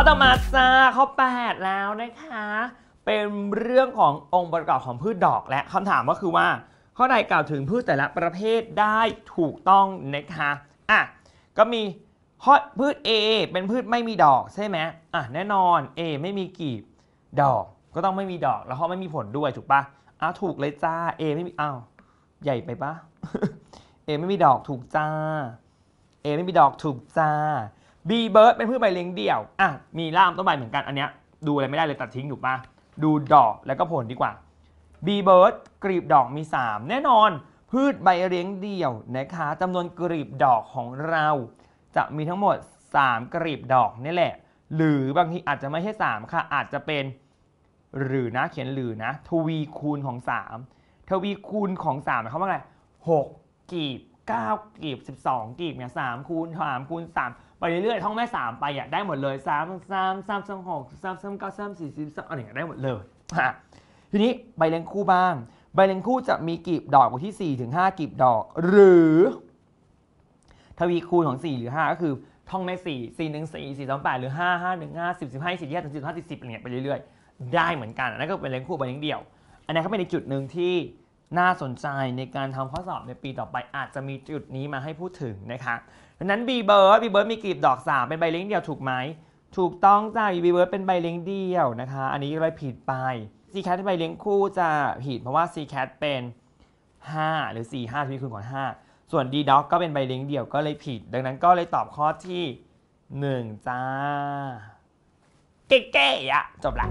ข้อต่อมาจ้าข้อ8แล้วนะคะ เป็นเรื่องขององค์ประกอบของพืชดอกและคำถามก็คือว่า ข้อใดกล่าวถึงพืชแต่ละประเภทได้ถูกต้องนะคะ อ่ะ ก็มีข้อพืช A เป็นพืชไม่มีดอกใช่ไหมอ่ะ แน่นอน A ไม่มีกีบดอกก็ต้องไม่มีดอก แล้วเขาไม่มีผลด้วยถูกปะอ้าถูกเลยจ้า A ไม่มีอ้าวใหญ่ไปปะ A ไม่มีดอกถูกจ้า A ไม่มีดอกถูกจ้าบีเบิร์ดเป็นพืชใบเลี้ยงเดี่ยว อ่ะ มีล่ามต้นใบเหมือนกัน อันเนี้ยดูอะไรไม่ได้เลยตัดทิ้งอยู่ปะดูดอกแล้วก็ผลดีกว่าบีเบิร์ดกลีบดอกมี 3 แน่นอน พืชใบเลี้ยงเดี่ยวนะคะจำนวนกลีบดอกของเรา จะมีทั้งหมด 3กลีบดอกนี่แหละ หรือบางทีอาจจะไม่ใช่3ค่ะ อาจจะเป็น หรือนะ เขียนหรือนะทวีคูณของ3ทวีคูณของ3หมายความว่าไง6กลีบ9กลีบ12กลีบเนี่ย3คูณ3คูณ3ไปเรื่อยๆท่องแม่สามไปอ่ะได้หมดเลยสามสามสามสองหกสามสามเก้าสามสี่สิบสามอะไรเงี้ยได้หมดเลยฮะทีนี้ใบเลี้ยงคู่บ้าง ใบเลี้ยงคู่จะมีกลีบดอกอยู่ที่สี่ถึงห้ากีบดอกหรือ ทวีคูณของสี่หรือห้าก็คือท่องแม่สี่สี่หนึ่งสี่สี่สองแปดหรือห้าห้าหนึ่งห้าสิบสิบห้าสี่สิบห้าสิบอะไรเงี้ยไปเรื่อยๆได้เหมือนกันนั่นก็เป็นเลี้ยงคู่ใบเลี้ยงเดี่ยวอันนี้เขาเป็นในจุดหนึ่งที่น่าสนใจในการทำข้อสอบในปีต่อไปอาจจะมีจุดนี้มาให้พูดถึงนะคะดังนั้นบีเบิร์ดบีเบิร์ดมีกลีบดอก3าเป็นใบเลี้ยงเดียวถูกไหม ถูกต้องจ้าบีเบิร์ดเป็นใบเลี้ยงเดียวนะคะ อันนี้เลยผิดไปซีแคทเป็นใบเลี้ยงคู่จะผิดเพราะว่าซีแคทเป็น 5 หรือ4 5ทวีคูณของ5ส่วน d ด็อกก็เป็นใบเลี้ยงเดียวก็เลยผิด ดังนั้นก็เลยตอบข้อที่1จ้าเก๊ะๆอ่ะจบละ